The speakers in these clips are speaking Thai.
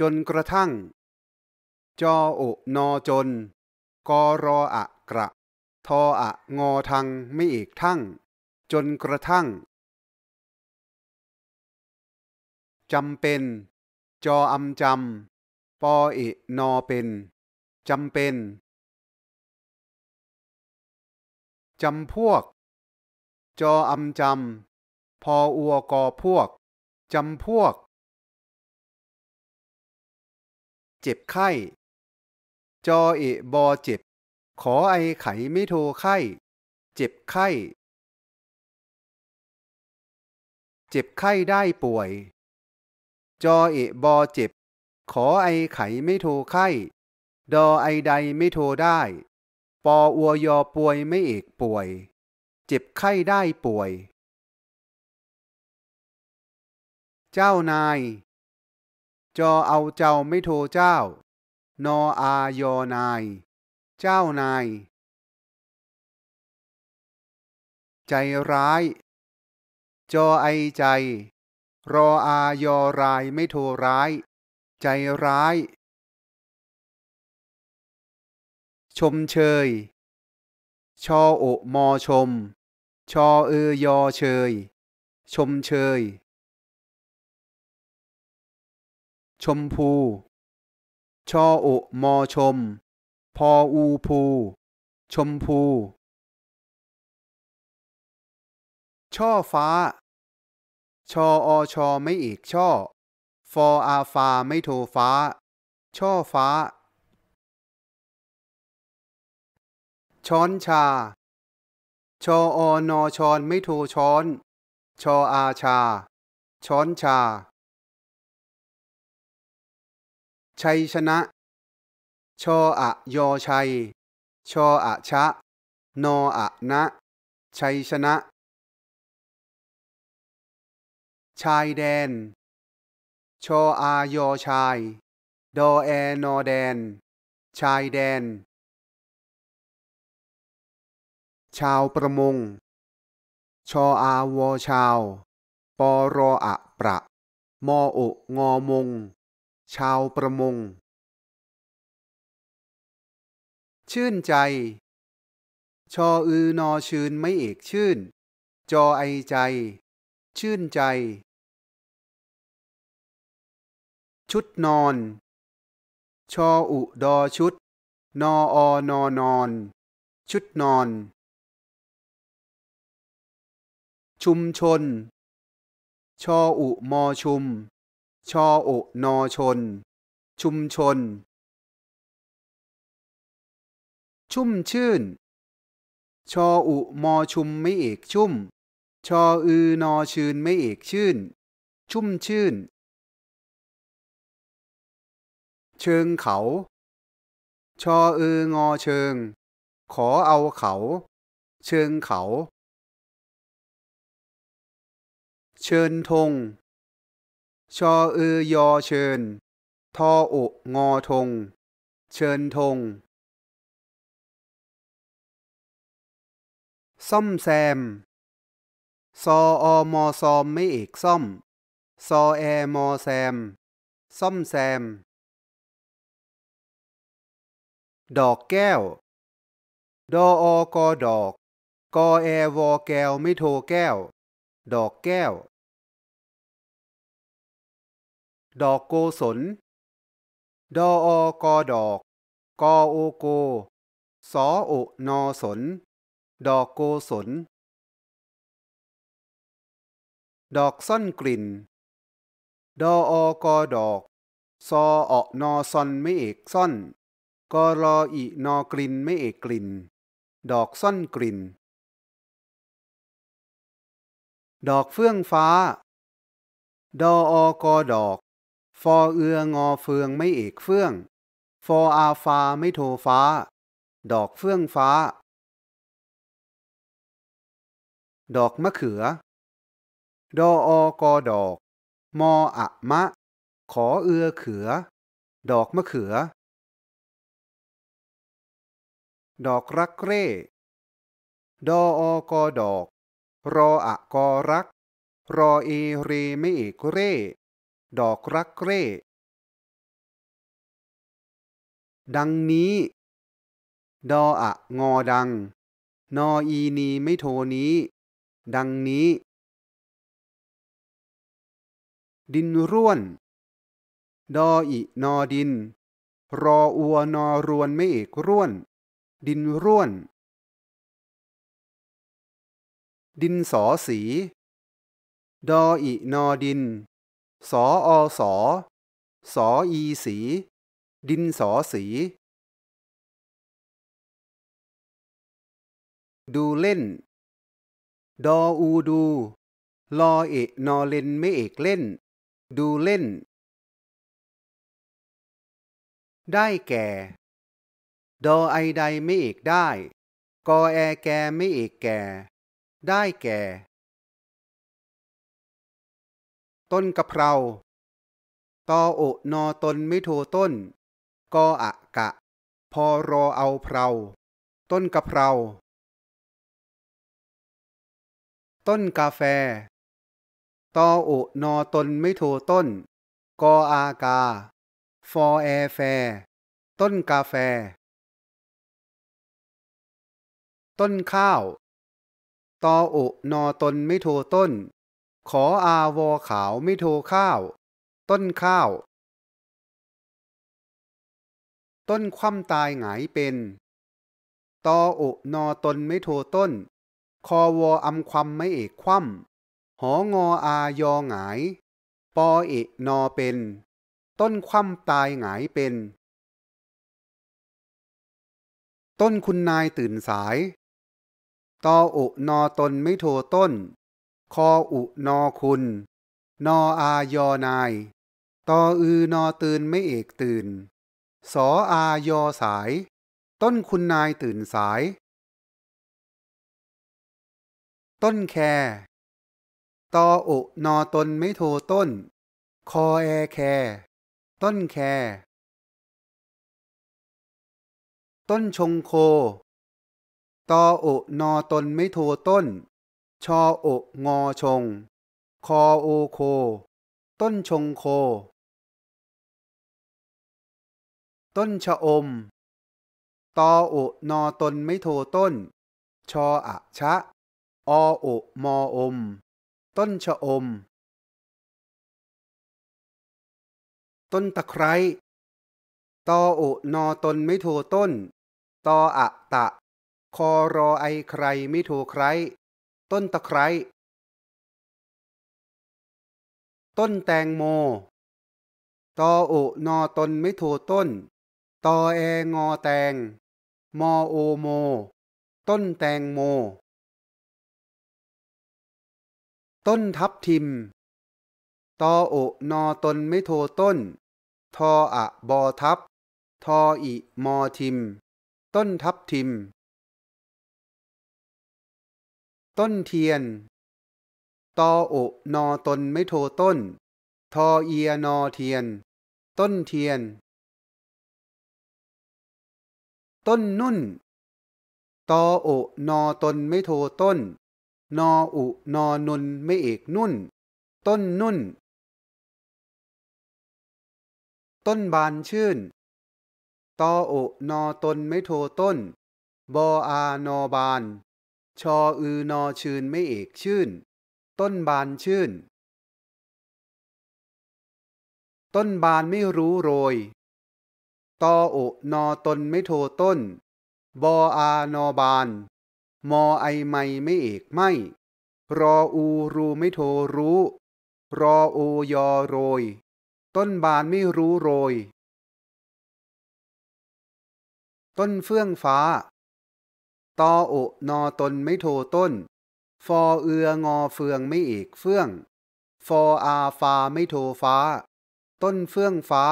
จนกระทั่ง จออุนอจนกอรออะกระทออะงอทังไม่เอกทั้งจนกระทั่ง จำเป็น จออำจำปอเอะนอเป็นจำเป็นจำพวก จออำจำพออัวกอพวกจำพวกเจ็บไข้จอเอบอเจ็บ ขอไอไขไม่โทไข้ เจ็บไข้ เจ็บไข้ได้ป่วย จอเอบอเจ็บ ขอไอไขไม่โทไข้ ดอ ไอ ใดไม่โทได้ ปออัวยอป่วยไม่เอกป่วย เจ็บไข้ได้ป่วย เจ้านายจอเอาเจ้าไม่โทเจ้า นออายอนาย เจ้านาย ใจร้าย จอไอใจ รออายอรายไม่โทร้าย ใจร้าย ชมเชย ชอโอมอชม ชอเออยอเชย ชมเชยชมพู ชออุมอชม พออูพู ชมพู ช่อฟ้า ชออชอไม่เอกช่อฟออาฟาไม่โทฟ้า ช่อฟ้า ช้อนชา ชออนอชอนไม่โทช้อนชออาชา ช้อนชาชัยชนะชออะยอชัยชออะชะนออะนะ ชัยชนะ ชายแดนชออายอชายดอแอนอแดน ชายแดน ชาวประมงชออาวอชาวปอรออะประมอโองอมงชาวประมง ชื่นใจ ชออือนอชื่นไม่เอกชื่น จอไอใจ ชื่นใจ ชุดนอน ชออุดอชุด นออนอนอน ชุดนอน ชุมชน ชออุมอชุมชอโอนอชน ชุมชน ชุ่มชื่น ชออุมอชุมไม่เอกชุ่ม ชออือนอชื่นไม่เอกชื่น ชุ่มชื่นเชิงเขา ชออืองอเชิง ขอเอาเขา เชิงเขา เชิญธงชออือยอเชิญทออกงอทง เชิญทง ซ่อมแซม ซออมอซอมไม่เอกซ่อม ซอแอมอแซม ซ่อมแซม ดอกแก้ว ดออกอดอก กอแอวอแก้วไม่โทแก้ว ดอกแก้วดอกโกศลดออกอดอก กอโอโก สอโอนอสน ดอกโกศลดอกซ่อนกลิ่น ดออกอดอกซออนอซอนไม่เอกซ่อนกอรออีนอกลิ่นไม่เอกกลิ่น ดอกซ่อนกลิ่น ดอกเฟื่องฟ้า ดออกอดอกฟอเอืองอเฟืองไม่เอกเฟื่องฟออาฟาไม่โทฟ้า ดอกเฟื่องฟ้า ดอกมะเขือ ดออกอดอก มออะมะ ขอเอือเขือ ดอกมะเขือ ดอกรักเร่ดออกอดอก รออะกอรักรอเอเรไม่เอกเร่ดอกรักเร่ ดังนี้ ดออะงอดัง นออีนีไม่โทนี้ ดังนี้ ดินร่วน ดออีนอดิน รออัวนอรวนไม่เอกร่วน ดินร่วน ดินสอสี ดออีนอดินสออสอสออีสี ดินสอสี ดูเล่น ดออูดู ลอเอะนอเล่นไม่เอกเล่น ดูเล่น ได้แก่ ดอไอใดไม่เอกได้กอแอแกไม่เอกแก่ ได้แก่ต้นกะเพรา ตอโอนอตนไม่โทต้น กออะกะพอรอเอาเพรา ต้นกะเพรา ต้นกาแฟ ตอโอนอตนไม่โทต้น กออากาฟอแอแฟ ต้นกาแฟ ต้นข้าว ตอโอนอตนไม่โทต้นขออาวอขาวไม่โทข้าว ต้นข้าว ต้นคว่ำตายหงายเป็น ตออุนอตนไม่โทต้นคอวออำความไม่เอกคว่ำหองออายอหงาย ปอเอกนอเป็น ต้นคว่ำตายหงายเป็น ต้นคุณนายตื่นสาย ตออุนอตนไม่โทต้นคออุนอคุณ นออายอนาย ตออือนอตื่นไม่เอกตื่น สออายอสาย ต้นคุณนายตื่นสาย ต้นแคตออุนอตนไม่โทต้น คอแอแคต้นแคต้นชงโค ตออุนอตนไม่โทต้นชออกงอชง คอโอโค ต้นชงโค ต้นชะอม ตอโอนอตนไม่โทต้น ชออะชะอโอมอ อม ต้นชะอม ต้นตะไคร้ตอโอนอตนไม่โทต้น ตอ อะ ตะ คอรอ ไอ ใครไม่โทใครต้นตะไคร้ ต้นแตงโมตออุนอตนไม่โทต้นตอแองอแตง มอโอโม ต้นแตงโม ต้นทับทิม ตออุนอตนไม่โทต้น ทออะบอทับ ทออิมอทิม ต้นทับทิมต้นเทียน ตอโอนอตนไม่โทต้น ทอเอียนอเทียน ต้นเทียน ต้นนุ่นตอโอนอตนไม่โทต้น นออุนอนุนไม่เอกนุ่น ต้นนุ่น ต้นบานชื่นตอโอนอตนไม่โทต้น บออานอบานชออือนอชื่นไม่เอกชื่น ต้นบานชื่น ต้นบานไม่รู้โรยตอโอนอตนไม่โทต้น บออานอบาน มอไอไม่ไม่เอกไม่รออูรูไม่โทรู้ รอออยอโรยต้นบานไม่รู้โรยต้นเฟื่องฟ้าตออุนอตนไม่โทต้น ฟอเอืองอเฟืองไม่เอกเฟื่อง ฟออาฟ้าไม่โทฟ้า ต้นเฟื่องฟ้า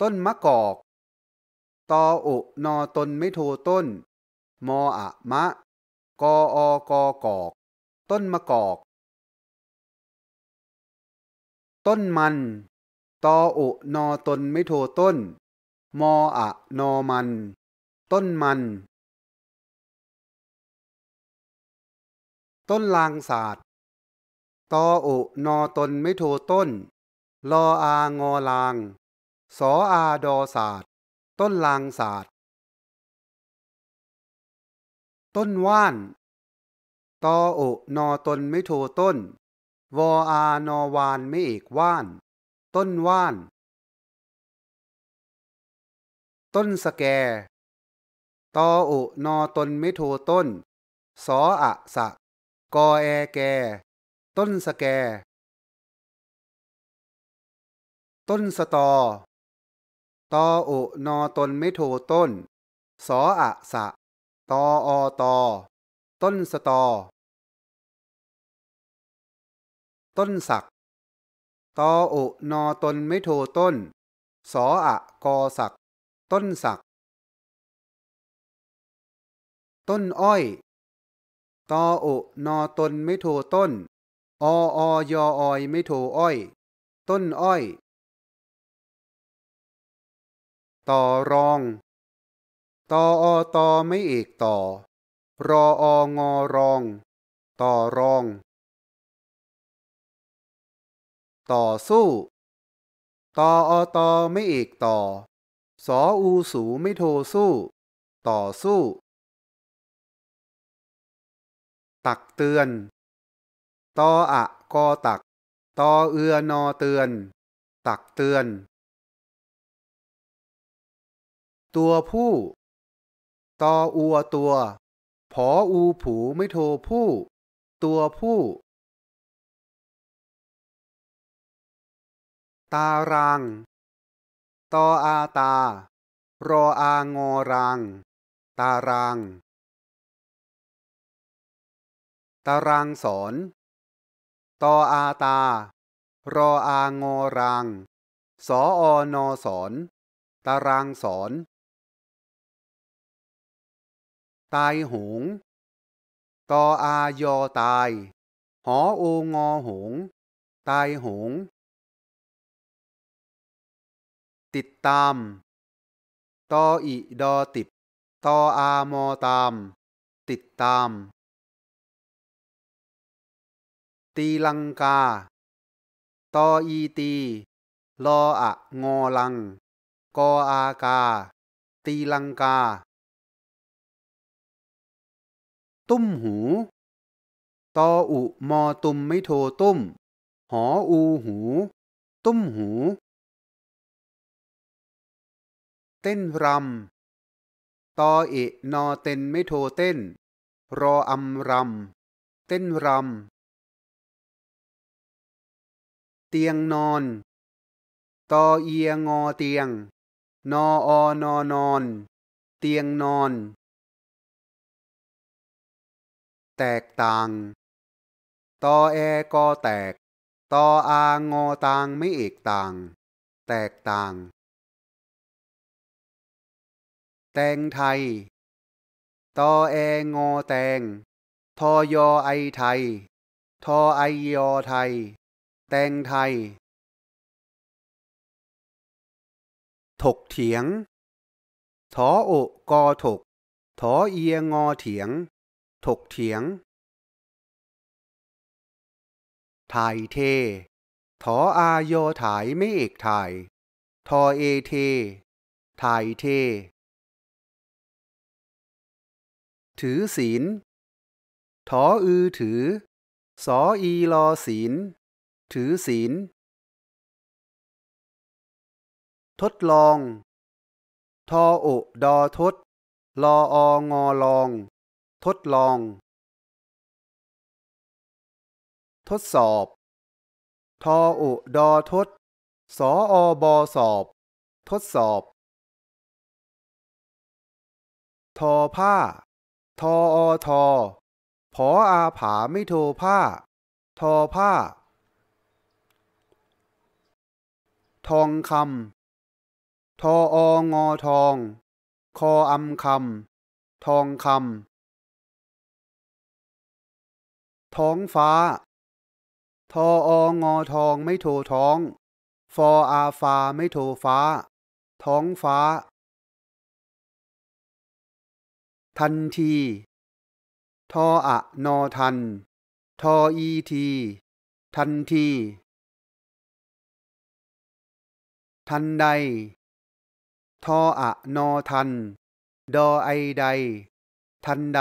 ต้นมะกอก ตออุนอตนไม่โทต้น มออะมะ กออกอกอก ต้นมะกอก ต้นมัน ตออุนอตนไม่โทต้นมออะนอมันต้นมัน ต้นลางศาสตร์ ตออุนอตนไม่โทต้น ลออางอลางสออาดอศาสตร์ ต้นลางศาสตร์ ต้นว่านตออุนอตนไม่โทต้นวออานอวานไม่เอกว่าน ต้นว่านต้นสแกตออุนอตนไม่โทต้น สออะสะกอแอแก ต้นสแก ต้นสตอตออุนอตนไม่โทต้น สออะสะตออตอ ต้นสตอ ต้นสักตออุนอตนไม่โทต้น สออะกอสักต้นสัก ต้นอ้อย ตอโอนอตนไม่โทต้นอออยออยไม่โทอ้อย ต้นอ้อย ต่อรอง ตออตอไม่เอกต่อ รอองอรอง ต่อรอง ต่อสู้ ตออตอไม่เอกต่อสออูสูไม่โทสู้ ต่อสู้ ตักเตือน ตออะกอตักตอเอือนอเตือน ตักเตือน ตัวผู้ ตออัวตัวผออูผูไม่โทผู้ ตัวผู้ ตารางตออาตา รออางอรางตาราง ตารางสอนตออาตา รออางอรางสออนอสอนตารางสอนตายหงตออายอตาย หอโองอหง ตายหงติดตาม ตออิดอติดตออามอตาม ติดตาม ตีลังกา ตออีตีลออะงอลัง กออากา ตีลังกา ตุ้มหูตออุมอตุมไม่โทตุ้มหออูหู ตุ้มหูเต้นรำตอเอะนอเต้นไม่โทเต้น รออัมรำเต้นรำ เตียงนอนตอเอียงอเตียง นออนอนอน เตียงนอน แตกต่างตอแอกอแตก ตออางอต่างไม่เอกต่าง แตกต่างแตงไทย ตอแองอแตง ทอยอไอไทย ทอไอยอไทย แตงไทย ถกเถียง ทอโอกอถกทอเอียงอเถียง ถกเถียงถ่ายเททออายอถ่ายไม่เอกถ่าย ทอเอเทถ่ายเทถือศีลถออือถือ สออีลอศีล ถือศีล ทดลอง ทออุดอทดลอองอลอง ทดลอง ทดสอบ ทออุดอทด สออบอสอบ ทดสอบ ทอผ้าทออทอผออาผาไม่โทผ้าทอผ้า ทองคำทอองอทอง คออำคำทองคำท้องฟ้า ทอองอทองไม่โทท้อง ฟออาฟ้าไม่โทฟ้า ท้องฟ้าทันที ทออะนอทัน ทออีที ทันที ทันใด ทออะนอทัน ดอไอใด ทันใด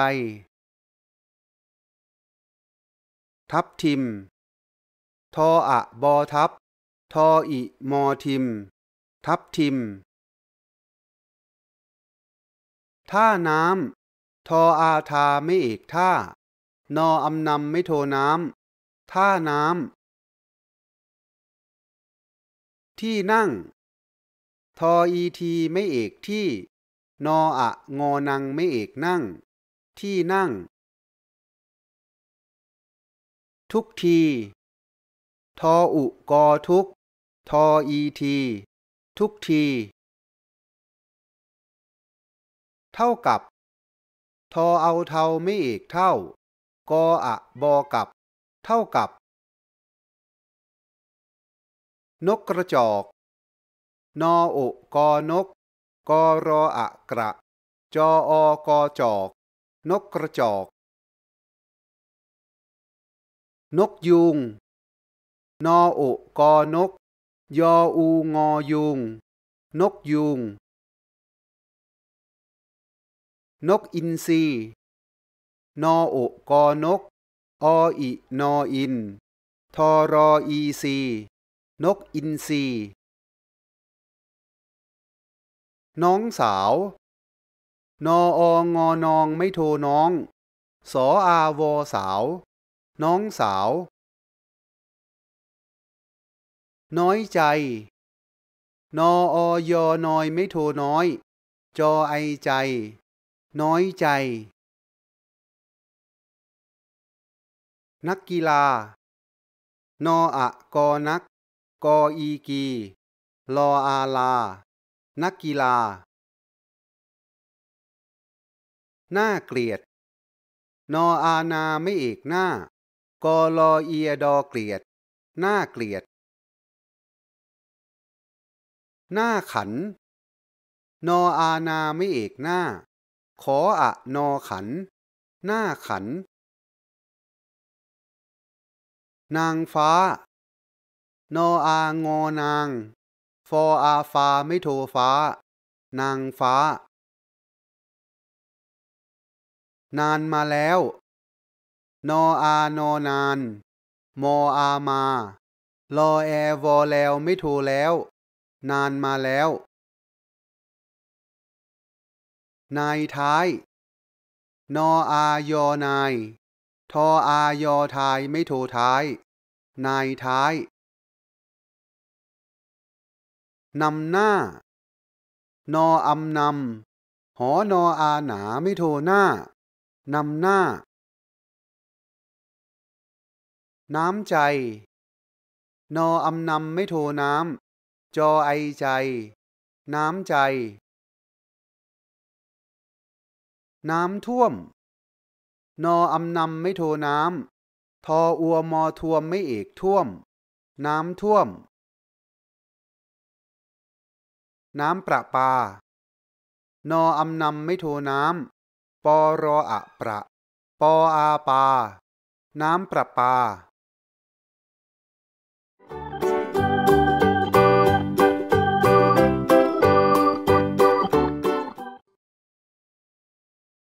ทับทิม ทออะบอทับ ทออิมอทิม ทับทิม ท่าน้ำทออาทาไม่เอกท่า นออำนำไม่โทน้ำท่าน้ำ ที่นั่ง ทออีทีไม่เอกที่ นออะงอนังไม่เอกนั่ง ที่นั่ง ทุกที ทออุกอทุก ทออีที ทุกที เท่ากับทอเอาเทาไม่อีกเท่า กออะบอกับ เท่ากับ นกกระจอก นอโอกอนกกอรออะกระจออกอจอก นกกระจอก นกยุง นอโอกอนก ยออูงอยุง นกยุงนกอินทรีนอโอกอนก ออิ นออิน ทอรออีซี นกอินทรีน้องสาว นออ งอนองไม่โทน้อง สออาวอสาว น้องสาว น้อยใจ นออยอนอยไม่โทน้อยจอไอใจน้อยใจ นักกีฬานออะกอนัก กออีกี ลออาลา นักกีฬาหน้าเกลียด นออานาไม่เอกหน้า กอลอเอียดอเกลียด หน้าเกลียด หน้าขัน นออานาไม่เอกหน้าขออะนอขัน หน้าขัน นางฟ้านออางอนางฟออาฟ้าไม่โทฟ้า นางฟ้า นานมาแล้วนออานอนานมออามาลอแอวอแล้วไม่โทแล้ว นานมาแล้วนายท้าย นออายอนาย ทออายอทายไม่โทท้าย นายท้าย นำหน้า นออำนำหอนออาหนาไม่โทหน้า นำหน้า น้ำใจ นออำนำไม่โทน้ำ จอไอใจ น้ำใจน้ำท่วม นออำนำไม่โทน้ำทออัวมอทวมไม่เอกท่วม น้ำท่วม น้ำประปา นออำนำไม่โทน้ำปอรออะประ ปออาปา น้ำประปา